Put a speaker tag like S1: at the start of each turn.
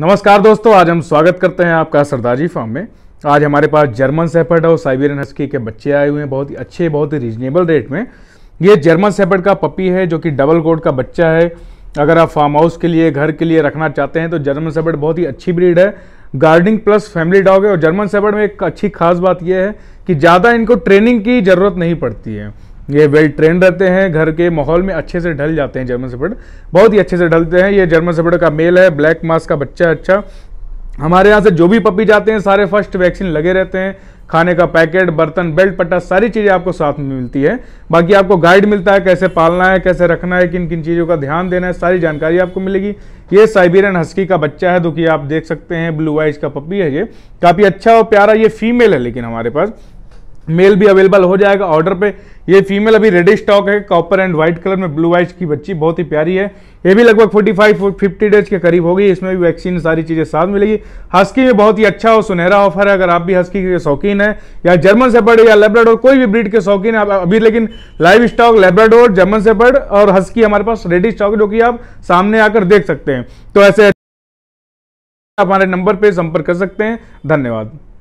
S1: नमस्कार दोस्तों आज हम स्वागत करते हैं आपका सरदारजी फार्म में आज हमारे पास जर्मन सेपर्ड और साइबेरियन हस्की के बच्चे आए हुए हैं बहुत ही अच्छे बहुत ही रीजनेबल रेट में ये जर्मन सेपर्ड का पपी है जो कि डबल कोड का बच्चा है अगर आप फार्म हाउस के लिए घर के लिए रखना चाहते हैं तो जर्मन सेपर्ड बहुत ही अच्छी ब्रीड है गार्डनिंग प्लस फैमिली डॉग है और जर्मन सेपर्ड में एक अच्छी खास बात यह है कि ज़्यादा इनको ट्रेनिंग की ज़रूरत नहीं पड़ती है ये वेल ट्रेन रहते हैं घर के माहौल में अच्छे से ढल जाते हैं जर्मन सेफर्ड बहुत ही अच्छे से ढलते हैं ये जर्मन सेफर्ड का मेल है ब्लैक मास का बच्चा अच्छा हमारे यहाँ से जो भी पपी जाते हैं सारे फर्स्ट वैक्सीन लगे रहते हैं खाने का पैकेट बर्तन बेल्ट पट्टा सारी चीज़ें आपको साथ में मिलती है बाकी आपको गाइड मिलता है कैसे पालना है कैसे रखना है किन किन चीज़ों का ध्यान देना है सारी जानकारी आपको मिलेगी ये साइबेरियन हस्की का बच्चा है जो कि आप देख सकते हैं ब्लू आइज का पपी है ये काफ़ी अच्छा और प्यारा ये फीमेल है लेकिन हमारे पास मेल भी अवेलेबल हो जाएगा ऑर्डर पे ये फीमेल अभी रेडी स्टॉक है कॉपर एंड व्हाइट कलर में ब्लू वाइज की बच्ची बहुत ही प्यारी है ये भी लगभग 45 50 डेज के करीब होगी इसमें भी वैक्सीन सारी चीज़ें साथ मिलेगी हस्की में बहुत ही अच्छा और सुनहरा ऑफर है अगर आप भी हस्की के शौकीन है या जर्मन सेपर्ड या लेब्राडोर कोई भी ब्रीड के शौकीन है अभी लेकिन live stock Labrador German shepherd और हस्की हमारे पास रेडी स्टॉक जो कि आप सामने आकर देख सकते हैं तो ऐसे आप हमारे नंबर पर संपर्क कर सकते हैं धन्यवाद